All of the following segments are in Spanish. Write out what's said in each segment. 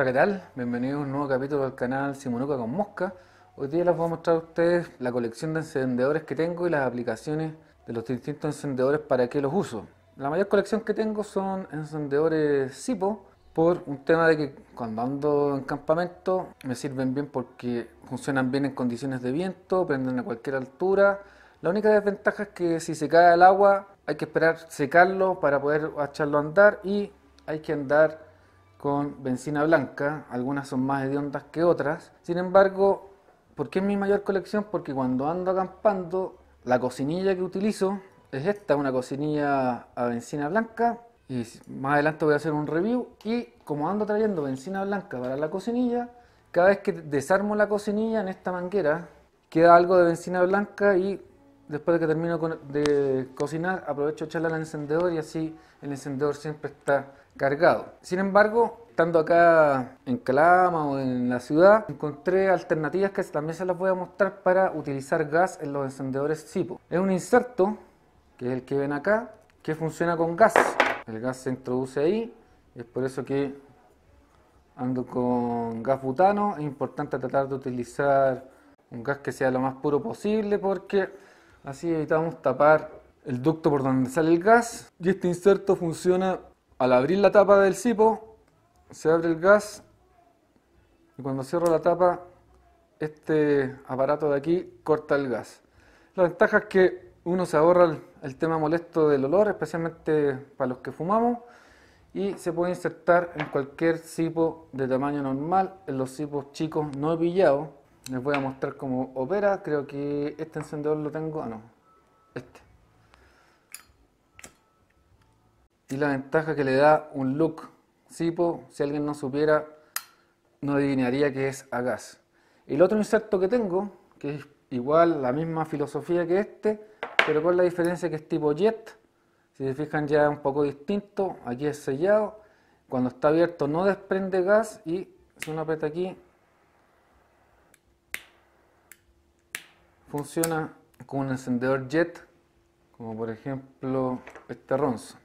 Hola, ¿qué tal? Bienvenidos a un nuevo capítulo del canal Simonuca con Mosca. Hoy día les voy a mostrar a ustedes la colección de encendedores que tengo y las aplicaciones de los distintos encendedores para que los uso. La mayor colección que tengo son encendedores Zippo por un tema de que cuando ando en campamento me sirven bien porque funcionan bien en condiciones de viento, prenden a cualquier altura. La única desventaja es que si se cae el agua hay que esperar secarlo para poder echarlo a andar y hay que andar con benzina blanca, algunas son más hediondas que otras. Sin embargo, ¿por qué es mi mayor colección? Porque cuando ando acampando, la cocinilla que utilizo es esta, una cocinilla a benzina blanca. Y más adelante voy a hacer un review. Y como ando trayendo benzina blanca para la cocinilla, cada vez que desarmo la cocinilla en esta manguera, queda algo de benzina blanca y después de que termino de cocinar, aprovecho de echarla al encendedor y así el encendedor siempre está cargado. Sin embargo, estando acá en Calama o en la ciudad, encontré alternativas que también se las voy a mostrar para utilizar gas en los encendedores Zippo. Es un inserto, que es el que ven acá, que funciona con gas. El gas se introduce ahí, es por eso que ando con gas butano. Es importante tratar de utilizar un gas que sea lo más puro posible porque Así evitamos tapar el ducto por donde sale el gas y este inserto funciona al abrir la tapa del cipo, se abre el gas y cuando cierro la tapa, este aparato de aquí corta el gas. La ventaja es que uno se ahorra el, tema molesto del olor, especialmente para los que fumamos, y se puede insertar en cualquier cipo de tamaño normal, en los cipos chicos no pillados, les voy a mostrar cómo opera. Creo que este encendedor lo tengo. Ah, no. Este. Y la ventaja que le da un look SIPO, si alguien no supiera, no adivinaría que es a gas. El otro insecto que tengo, que es igual, la misma filosofía que este, pero con la diferencia que es tipo jet. Si se fijan ya es un poco distinto, aquí es sellado, cuando está abierto no desprende gas y si uno aprieta aquí funciona con un encendedor jet, como por ejemplo este ronzo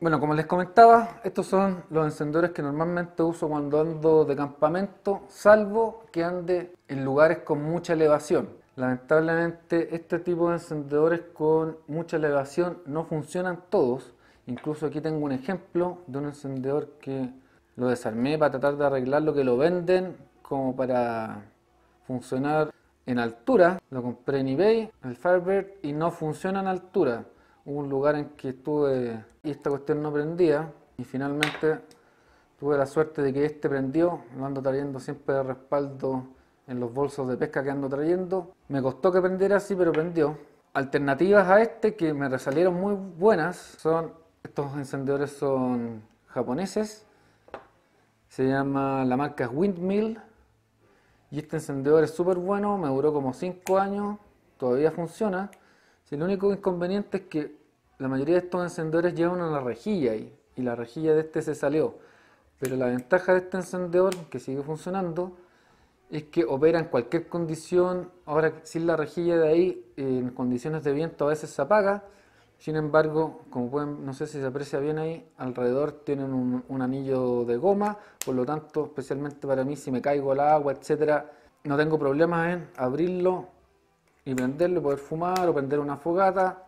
Bueno, como les comentaba, estos son los encendedores que normalmente uso cuando ando de campamento, salvo que ande en lugares con mucha elevación. Lamentablemente este tipo de encendedores con mucha elevación no funcionan todos. Incluso aquí tengo un ejemplo de un encendedor que lo desarmé para tratar de arreglar lo que lo venden como para funcionar en altura. Lo compré en eBay, el Firebird, y no funciona en altura. Hubo un lugar en que estuve y esta cuestión no prendía. Y finalmente tuve la suerte de que este prendió. Lo ando trayendo siempre de respaldo en los bolsos de pesca que ando trayendo. Me costó que prendiera así, pero prendió. Alternativas a este que me resalieron muy buenas son estos encendedores son japoneses. Se llama la marca Windmill y este encendedor es súper bueno, me duró como 5 años, todavía funciona. Si el único inconveniente es que la mayoría de estos encendedores llevan una rejilla ahí, y la rejilla de este se salió. Pero la ventaja de este encendedor, que sigue funcionando, es que opera en cualquier condición. Ahora, sin la rejilla de ahí, en condiciones de viento a veces se apaga, sin embargo, como pueden, no sé si se aprecia bien ahí, alrededor tienen un, anillo de goma, por lo tanto, especialmente para mí, si me caigo al agua, etcétera, no tengo problemas en abrirlo y prenderlo, poder fumar o prender una fogata.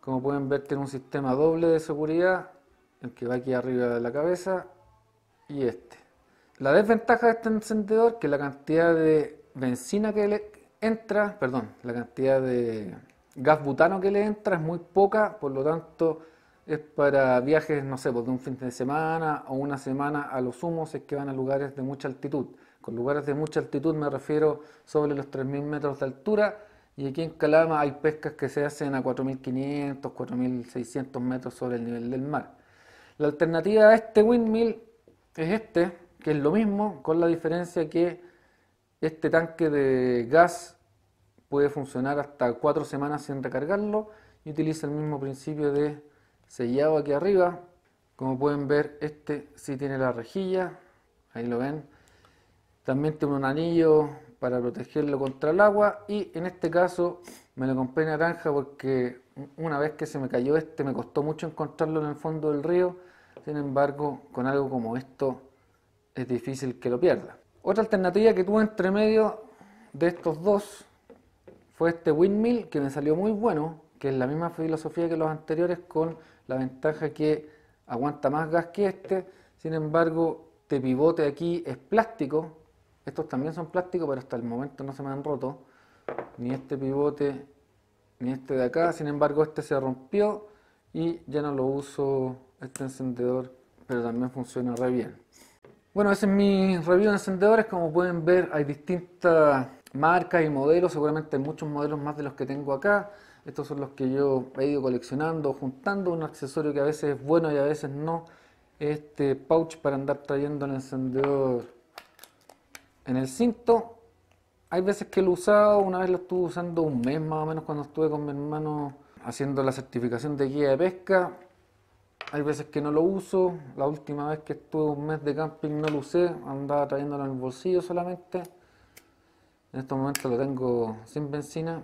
Como pueden ver, tiene un sistema doble de seguridad, el que va aquí arriba de la cabeza y este. La desventaja de este encendedor que la cantidad de benzina que le entra, perdón, la cantidad de gas butano que le entra es muy poca, por lo tanto es para viajes, no sé, pues, de un fin de semana o una semana a los humos, es que van a lugares de mucha altitud. Con lugares de mucha altitud me refiero sobre los 3.000 metros de altura y aquí en Calama hay pescas que se hacen a 4.500, 4.600 metros sobre el nivel del mar. La alternativa a este windmill es este, que es lo mismo, con la diferencia que este tanque de gas puede funcionar hasta cuatro semanas sin recargarlo y utiliza el mismo principio de sellado aquí arriba. Como pueden ver, este sí tiene la rejilla, ahí lo ven. También tiene un anillo para protegerlo contra el agua y en este caso me lo compré naranja porque una vez que se me cayó este me costó mucho encontrarlo en el fondo del río. Sin embargo, con algo como esto es difícil que lo pierda. Otra alternativa que tuve entre medio de estos dos fue este windmill que me salió muy bueno, que es la misma filosofía que los anteriores con la ventaja que aguanta más gas que este, sin embargo este pivote aquí es plástico, estos también son plásticos pero hasta el momento no se me han roto, ni este pivote ni este de acá, sin embargo este se rompió y ya no lo uso este encendedor, pero también funciona re bien. Bueno, ese es mi review de encendedores, como pueden ver hay distintas marcas y modelos, seguramente muchos modelos más de los que tengo acá. Estos son los que yo he ido coleccionando, juntando un accesorio que a veces es bueno y a veces no. Este pouch para andar trayendo el encendedor en el cinto. Hay veces que lo he usado, una vez lo estuve usando un mes más o menos cuando estuve con mi hermano haciendo la certificación de guía de pesca. Hay veces que no lo uso. La última vez que estuve un mes de camping no lo usé, andaba trayéndolo en el bolsillo solamente. En estos momentos lo tengo sin benzina.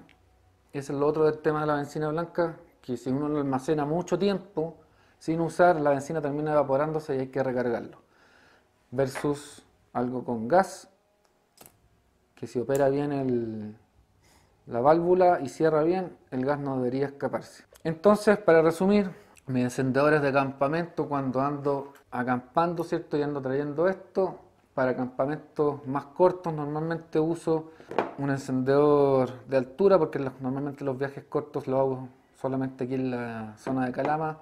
Ese es lo otro del tema de la benzina blanca, que si uno lo almacena mucho tiempo sin usar, la benzina termina evaporándose y hay que recargarlo. Versus algo con gas, que si opera bien la válvula y cierra bien, el gas no debería escaparse. Entonces, para resumir, mis encendedores de campamento, cuando ando acampando, ¿cierto? Y ando trayendo esto, para campamentos más cortos normalmente uso un encendedor de altura porque normalmente los viajes cortos los hago solamente aquí en la zona de Calama,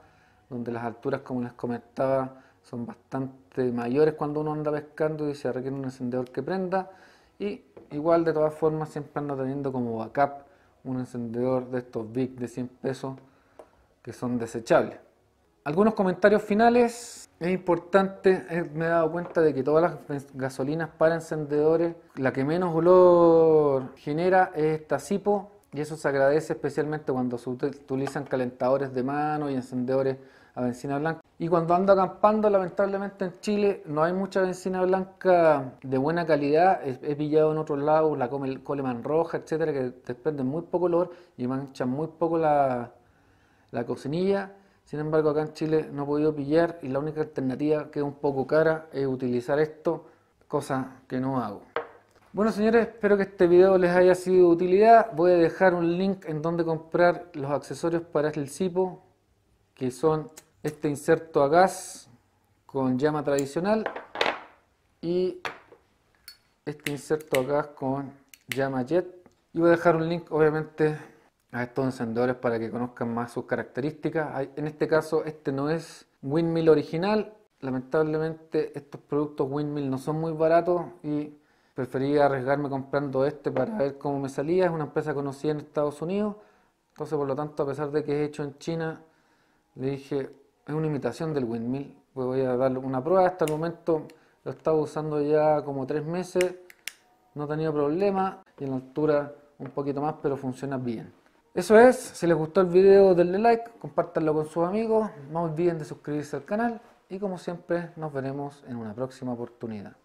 donde las alturas, como les comentaba, son bastante mayores cuando uno anda pescando y se requiere un encendedor que prenda. Y igual de todas formas siempre ando teniendo como backup un encendedor de estos big de 100 pesos que son desechables. Algunos comentarios finales. Es importante, eh, me he dado cuenta de que todas las gasolinas para encendedores, la que menos olor genera es esta Cipo y eso se agradece especialmente cuando se utilizan calentadores de mano y encendedores a benzina blanca. Y cuando ando acampando, lamentablemente en Chile no hay mucha benzina blanca de buena calidad. He, pillado en otros lados la Coleman roja, etcétera, que desprende muy poco olor y manchan muy poco la, la cocinilla. Sin embargo, acá en Chile no he podido pillar y la única alternativa que es un poco cara es utilizar esto, cosa que no hago. Bueno señores, espero que este video les haya sido de utilidad. Voy a dejar un link en donde comprar los accesorios para el cipo, que son este inserto a gas con llama tradicional y este inserto a gas con llama jet. Y voy a dejar un link obviamente a estos encendedores para que conozcan más sus características. En este caso, este no es Windmill original. Lamentablemente, estos productos Windmill no son muy baratos y preferí arriesgarme comprando este para ver cómo me salía. Es una empresa conocida en Estados Unidos. Entonces, por lo tanto, a pesar de que es hecho en China, le dije, es una imitación del windmill. Pues voy a darle una prueba. Hasta el momento lo he estado usando ya como tres meses. No he tenido problema. Y en la altura un poquito más, pero funciona bien. Eso es, si les gustó el video denle like, compártanlo con sus amigos, no olviden de suscribirse al canal y como siempre nos veremos en una próxima oportunidad.